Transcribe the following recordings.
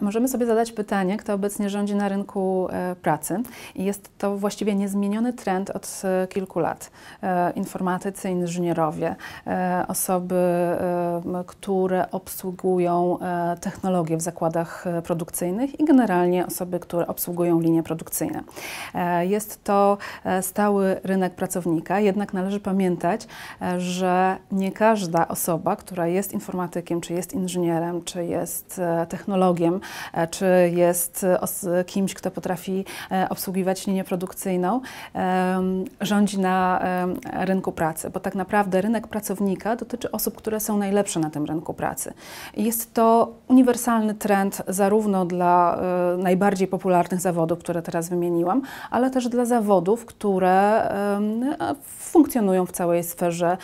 Możemy sobie zadać pytanie, kto obecnie rządzi na rynku e, pracy. I jest to właściwie niezmieniony trend od e, kilku lat. E, informatycy, inżynierowie, osoby, które obsługują technologie w zakładach produkcyjnych i generalnie osoby, które obsługują linie produkcyjne. Jest to stały rynek pracownika, jednak należy pamiętać, że nie każda osoba, która jest informatykiem, czy jest inżynierem, czy jest technologiem, E, czy jest e, kimś, kto potrafi e, obsługiwać linię produkcyjną, rządzi na rynku pracy, bo tak naprawdę rynek pracownika dotyczy osób, które są najlepsze na tym rynku pracy. Jest to uniwersalny trend zarówno dla najbardziej popularnych zawodów, które teraz wymieniłam, ale też dla zawodów, które funkcjonują w całej sferze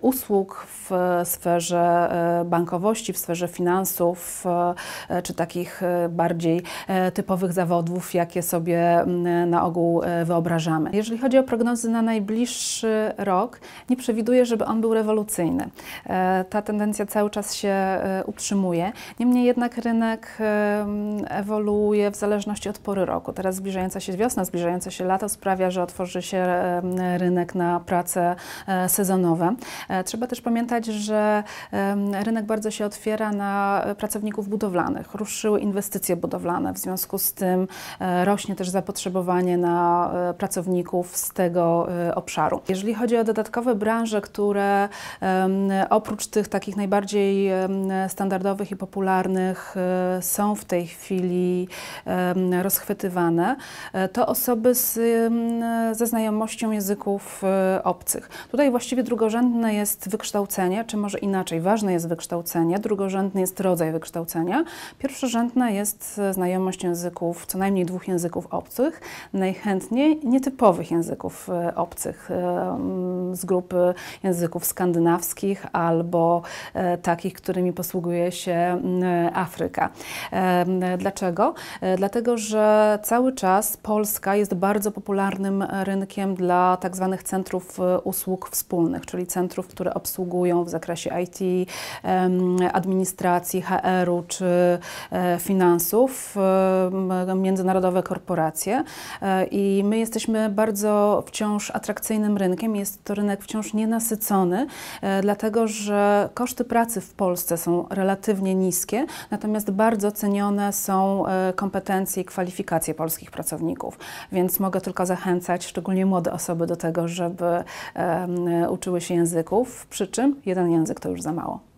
usług, w sferze bankowości, w sferze finansów czy takich e, bardziej e, typowych zawodów, jakie sobie na ogół e, wyobrażamy. Jeżeli chodzi o prognozy na najbliższy rok, nie przewiduję, żeby on był rewolucyjny. Ta tendencja cały czas się utrzymuje. Niemniej jednak rynek ewoluuje w zależności od pory roku. Teraz zbliżająca się wiosna, zbliżające się lato sprawia, że otworzy się rynek na prace sezonowe. Trzeba też pamiętać, że rynek bardzo się otwiera na pracowników budowlanych, latach ruszyły inwestycje budowlane, w związku z tym e, rośnie też zapotrzebowanie na e, pracowników z tego e, obszaru. Jeżeli chodzi o dodatkowe branże, które oprócz tych takich najbardziej standardowych i popularnych są w tej chwili rozchwytywane, to osoby z, ze znajomością języków obcych. Tutaj właściwie drugorzędne jest wykształcenie, czy może inaczej, ważne jest wykształcenie, drugorzędny jest rodzaj wykształcenia. Pierwszorzędna jest e, znajomość języków, co najmniej dwóch języków obcych, najchętniej nietypowych języków e, obcych e, mm, z grupy języków skandynawskich albo takich, którymi posługuje się mm, Afryka. Dlaczego? Dlatego, że cały czas Polska jest bardzo popularnym rynkiem dla tak zwanych centrów usług wspólnych, czyli centrów, które obsługują w zakresie IT, administracji, HR-u czy E, finansów, e, międzynarodowe korporacje e, i my jesteśmy bardzo wciąż atrakcyjnym rynkiem. Jest to rynek wciąż nienasycony, dlatego że koszty pracy w Polsce są relatywnie niskie, natomiast bardzo cenione są kompetencje i kwalifikacje polskich pracowników, więc mogę tylko zachęcać szczególnie młode osoby do tego, żeby uczyły się języków, przy czym jeden język to już za mało.